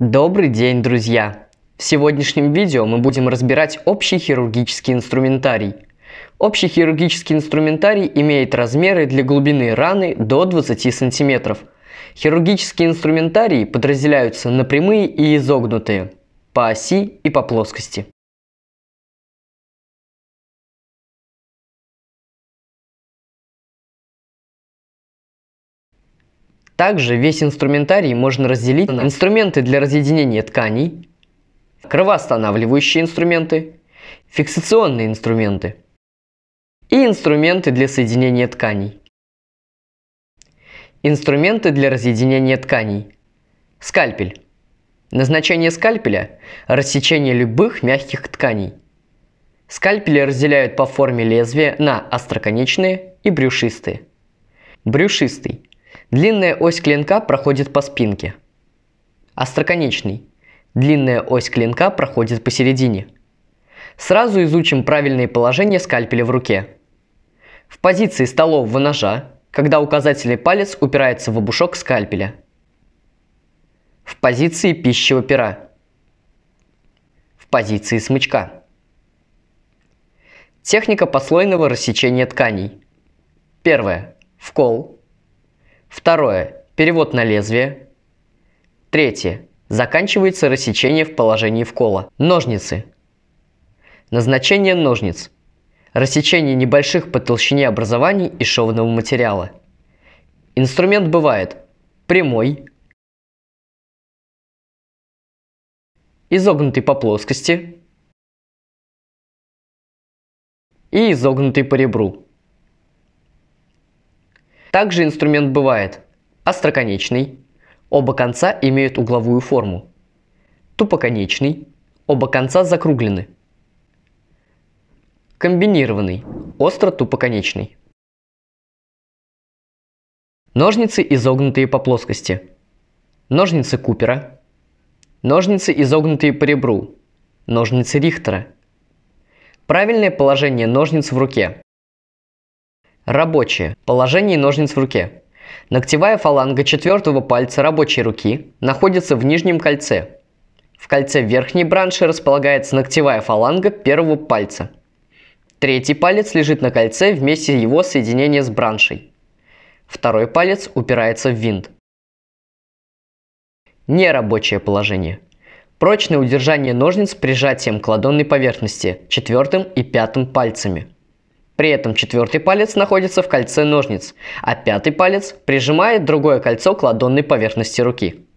Добрый день, друзья! В сегодняшнем видео мы будем разбирать общий хирургический инструментарий. Общий хирургический инструментарий имеет размеры для глубины раны до 20 см. Хирургические инструментарии подразделяются на прямые и изогнутые, по оси и по плоскости. Также весь инструментарий можно разделить на инструменты для разъединения тканей, кровоостанавливающие инструменты, фиксационные инструменты и инструменты для соединения тканей. Инструменты для разъединения тканей. Скальпель. Назначение скальпеля – рассечение любых мягких тканей. Скальпели разделяют по форме лезвия на остроконечные и брюшистые. Брюшистый Длинная ось клинка проходит по спинке. Остроконечный. Длинная ось клинка проходит посередине. Сразу изучим правильные положения скальпеля в руке. В позиции столового ножа, когда указательный палец упирается в обушок скальпеля. В позиции пищевого пера. В позиции смычка. Техника послойного рассечения тканей. Первое. Вкол. Второе. Перевод на лезвие. Третье. Заканчивается рассечение в положении вкола. Ножницы. Назначение ножниц. Рассечение небольших по толщине образований из шовного материала. Инструмент бывает прямой, изогнутый по плоскости и изогнутый по ребру. Также инструмент бывает остроконечный, оба конца имеют угловую форму, тупоконечный, оба конца закруглены, комбинированный, остро-тупоконечный. Ножницы, изогнутые по плоскости. Ножницы Купера. Ножницы, изогнутые по ребру. Ножницы Рихтера. Правильное положение ножниц в руке. Рабочее. Положение ножниц в руке. Ногтевая фаланга четвертого пальца рабочей руки находится в нижнем кольце. В кольце верхней бранши располагается ногтевая фаланга первого пальца. Третий палец лежит на кольце вместе его соединения с браншей. Второй палец упирается в винт. Нерабочее положение. Прочное удержание ножниц прижатием к ладонной поверхности четвертым и пятым пальцами – при этом четвертый палец находится в кольце ножниц, а пятый палец прижимает другое кольцо к ладонной поверхности руки.